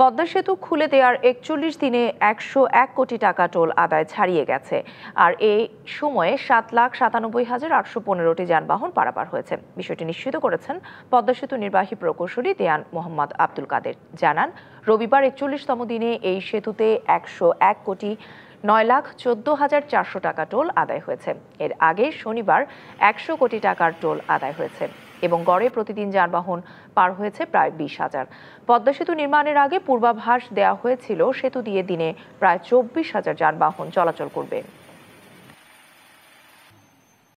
পদ্মা সেতু খুলে দেওয়ার একচল্লিশ দিনে একশো এক কোটি টাকা টোল আদায় ছাড়িয়ে গেছে আর এই সময়ে সাত লাখ সাতানব্বই হাজার আটশো পনেরোটি যানবাহন পারাপার হয়েছে বিষয়টি নিশ্চিত করেছেন পদ্মা সেতু নির্বাহী প্রকৌশলী দেয়ান মোহাম্মদ আব্দুল কাদের জানান রবিবার একচল্লিশতম দিনে এই সেতুতে একশো এক কোটি নয় লাখ চোদ্দ হাজার চারশো টাকা টোল আদায় হয়েছে এর আগে শনিবার একশো কোটি টাকার টোল আদায় হয়েছে এবং গড়ে প্রতিদিন যানবাহন পার হয়েছে প্রায় বিশ হাজার পদ্মা সেতু নির্মাণের আগে পূর্বাভাস দেওয়া হয়েছিল সেতু দিয়ে দিনে প্রায় চব্বিশ হাজার যানবাহন চলাচল করবে